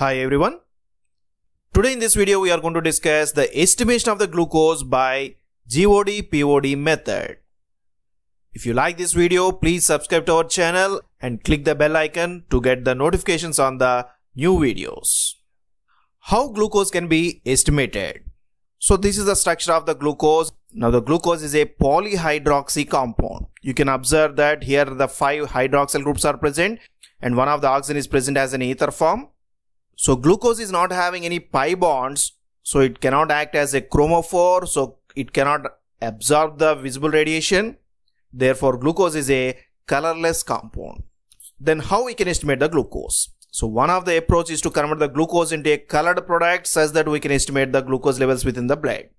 Hi everyone. Today in this video we are going to discuss the estimation of the glucose by GOD-POD method. If you like this video, please subscribe to our channel and click the bell icon to get the notifications on the new videos. How glucose can be estimated? So this is the structure of the glucose. Now the glucose is a polyhydroxy compound. You can observe that here the five hydroxyl groups are present and one of the oxygen is present as an ether form so glucose is not having any pi bonds, so it cannot act as a chromophore, so it cannot absorb the visible radiation. Therefore, glucose is a colorless compound. Then how we can estimate the glucose? So one of the approach is to convert the glucose into a colored product such that we can estimate the glucose levels within the blood.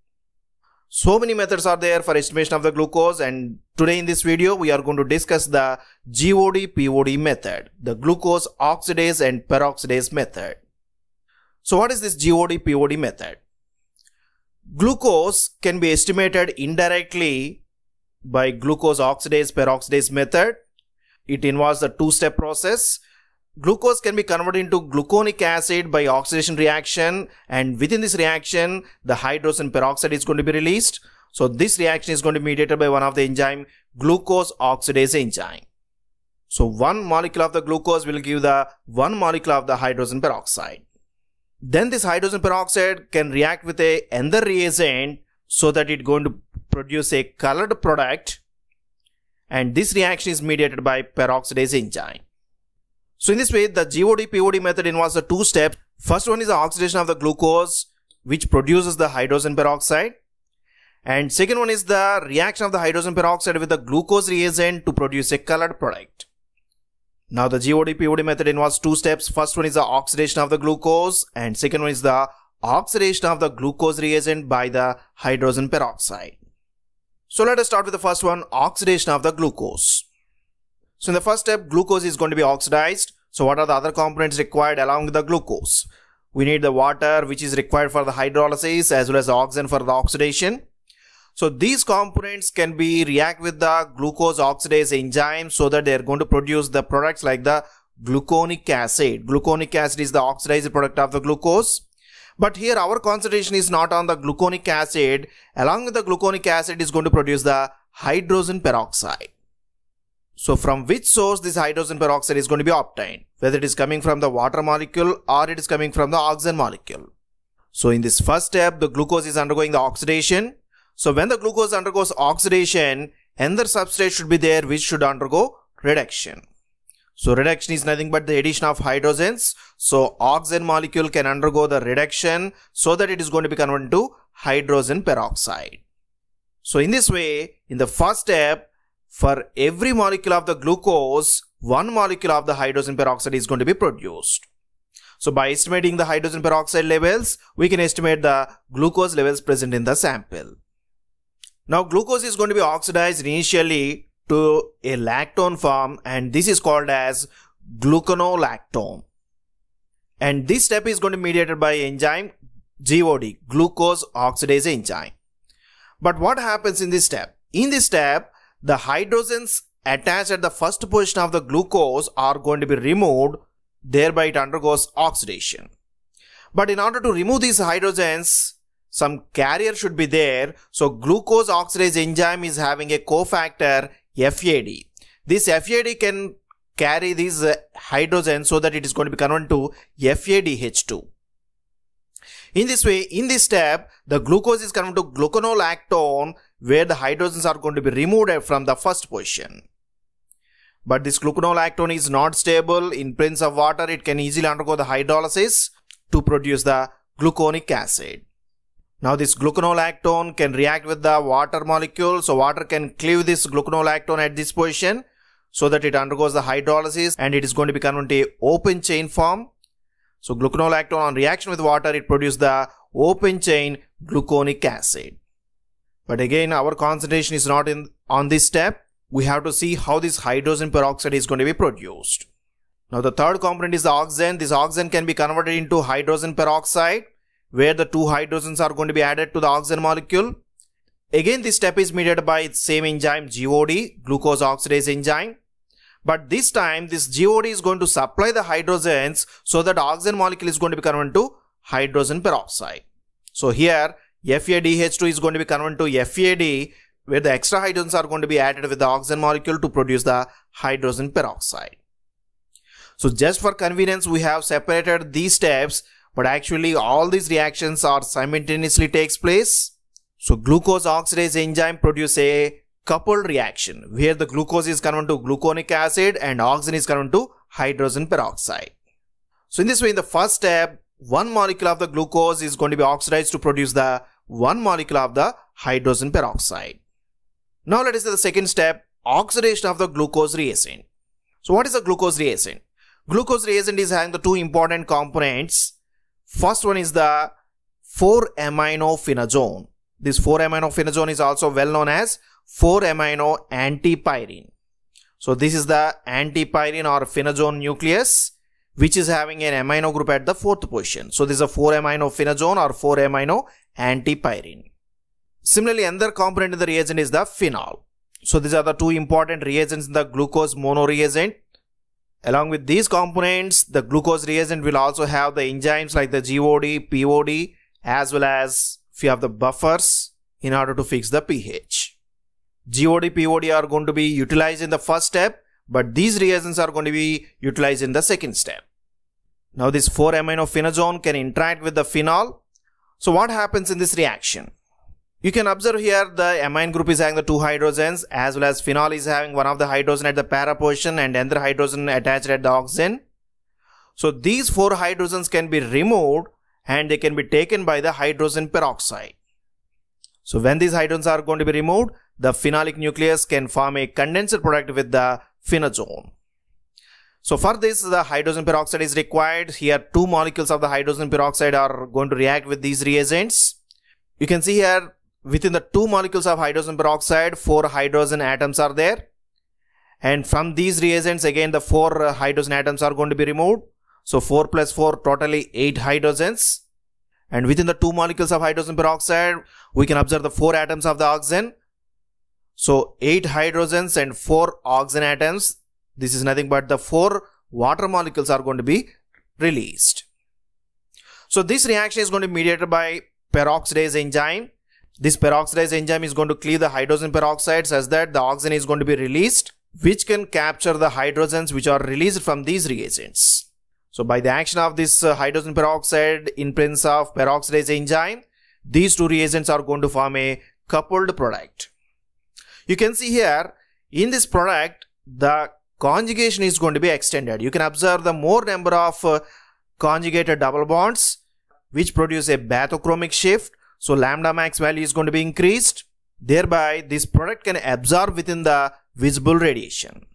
So many methods are there for estimation of the glucose and today in this video we are going to discuss the GOD-POD method, the glucose oxidase and peroxidase method. So what is this GOD POD method? Glucose can be estimated indirectly by glucose oxidase peroxidase method. It involves the two-step process. Glucose can be converted into gluconic acid by oxidation reaction and within this reaction the hydrogen peroxide is going to be released. So this reaction is going to be mediated by one of the enzyme glucose oxidase enzyme. So one molecule of the glucose will give the one molecule of the hydrogen peroxide then this hydrogen peroxide can react with a another reagent so that it's going to produce a colored product and this reaction is mediated by peroxidase enzyme. So in this way the GOD-POD method involves the two steps. First one is the oxidation of the glucose which produces the hydrogen peroxide and second one is the reaction of the hydrogen peroxide with the glucose reagent to produce a colored product. Now the GOD-POD method involves two steps. First one is the oxidation of the glucose and second one is the oxidation of the glucose reagent by the hydrogen peroxide. So let us start with the first one, oxidation of the glucose. So in the first step, glucose is going to be oxidized. So what are the other components required along with the glucose? We need the water which is required for the hydrolysis as well as the oxygen for the oxidation. So these components can be react with the glucose oxidase enzyme so that they are going to produce the products like the gluconic acid. Gluconic acid is the oxidized product of the glucose. But here our concentration is not on the gluconic acid. Along with the gluconic acid is going to produce the hydrogen peroxide. So from which source this hydrogen peroxide is going to be obtained? Whether it is coming from the water molecule or it is coming from the oxygen molecule. So in this first step, the glucose is undergoing the oxidation so when the glucose undergoes oxidation, another substrate should be there which should undergo reduction. So reduction is nothing but the addition of hydrogens. So oxygen molecule can undergo the reduction so that it is going to be converted to hydrogen peroxide. So in this way, in the first step, for every molecule of the glucose, one molecule of the hydrogen peroxide is going to be produced. So by estimating the hydrogen peroxide levels, we can estimate the glucose levels present in the sample. Now glucose is going to be oxidized initially to a lactone form and this is called as gluconolactone. And this step is going to be mediated by enzyme GOD, glucose oxidase enzyme. But what happens in this step? In this step, the hydrogens attached at the first position of the glucose are going to be removed, thereby it undergoes oxidation. But in order to remove these hydrogens, some carrier should be there. So glucose oxidase enzyme is having a cofactor FAD. This FAD can carry these uh, hydrogen so that it is going to be converted to FADH2. In this way, in this step, the glucose is converted to gluconolactone where the hydrogens are going to be removed from the first position. But this gluconolactone is not stable. In presence of water, it can easily undergo the hydrolysis to produce the gluconic acid. Now this gluconolactone can react with the water molecule. So water can cleave this gluconolactone at this position so that it undergoes the hydrolysis and it is going to become into open chain form. So gluconolactone on reaction with water, it produces the open chain gluconic acid. But again, our concentration is not in on this step. We have to see how this hydrogen peroxide is going to be produced. Now the third component is the oxygen. This oxygen can be converted into hydrogen peroxide where the two hydrogens are going to be added to the oxygen molecule. Again, this step is mediated by the same enzyme GOD, glucose oxidase enzyme. But this time, this GOD is going to supply the hydrogens so that oxygen molecule is going to be converted to hydrogen peroxide. So here, FADH2 is going to be converted to FAD, where the extra hydrogens are going to be added with the oxygen molecule to produce the hydrogen peroxide. So just for convenience, we have separated these steps but actually all these reactions are simultaneously takes place. So glucose oxidase enzyme produce a coupled reaction where the glucose is converted to gluconic acid and oxygen is converted to hydrogen peroxide. So in this way, in the first step, one molecule of the glucose is going to be oxidized to produce the one molecule of the hydrogen peroxide. Now let us see the second step, oxidation of the glucose reagent. So what is the glucose reagent? Glucose reagent is having the two important components First one is the 4-aminophenazone. This 4-aminophenazone is also well known as 4-amino antipyrene. So this is the antipyrene or phenazone nucleus which is having an amino group at the fourth position. So this is a 4-aminophenazone or 4-amino antipyrene. Similarly, another component in the reagent is the phenol. So these are the two important reagents in the glucose monoreagent Along with these components, the glucose reagent will also have the enzymes like the GOD, POD, as well as few of the buffers in order to fix the pH. GOD, POD are going to be utilized in the first step, but these reagents are going to be utilized in the second step. Now this 4-aminophenazone can interact with the phenol. So what happens in this reaction? You can observe here the amine group is having the two hydrogens as well as phenol is having one of the hydrogen at the para position and another hydrogen attached at the oxygen. So these four hydrogens can be removed and they can be taken by the hydrogen peroxide. So when these hydrogens are going to be removed, the phenolic nucleus can form a condenser product with the phenazone. So for this, the hydrogen peroxide is required. Here two molecules of the hydrogen peroxide are going to react with these reagents. You can see here within the two molecules of hydrogen peroxide four hydrogen atoms are there and from these reagents again the four uh, hydrogen atoms are going to be removed so 4 plus 4 totally 8 hydrogens and within the two molecules of hydrogen peroxide we can observe the four atoms of the oxygen so 8 hydrogens and 4 oxygen atoms this is nothing but the four water molecules are going to be released so this reaction is going to be mediated by peroxidase enzyme this peroxidase enzyme is going to cleave the hydrogen peroxide such that the oxygen is going to be released which can capture the hydrogens which are released from these reagents. So by the action of this uh, hydrogen peroxide in presence of peroxidase enzyme, these two reagents are going to form a coupled product. You can see here in this product the conjugation is going to be extended. You can observe the more number of uh, conjugated double bonds which produce a bathochromic shift so lambda max value is going to be increased. Thereby, this product can absorb within the visible radiation.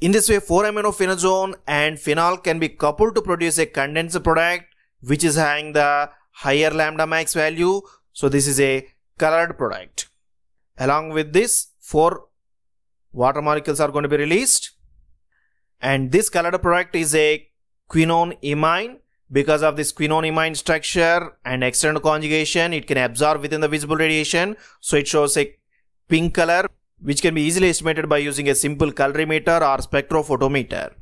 In this way, 4-aminophenazone and phenol can be coupled to produce a condensed product which is having the higher lambda max value. So this is a colored product. Along with this, 4 water molecules are going to be released. And this colored product is a quinone imine because of this quinonimine structure and external conjugation, it can absorb within the visible radiation. So it shows a pink color, which can be easily estimated by using a simple colorimeter or spectrophotometer.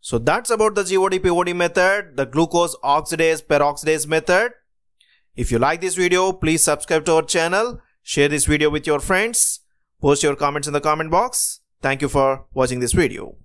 So that's about the GOD-POD method, the glucose oxidase peroxidase method. If you like this video, please subscribe to our channel, share this video with your friends, post your comments in the comment box. Thank you for watching this video.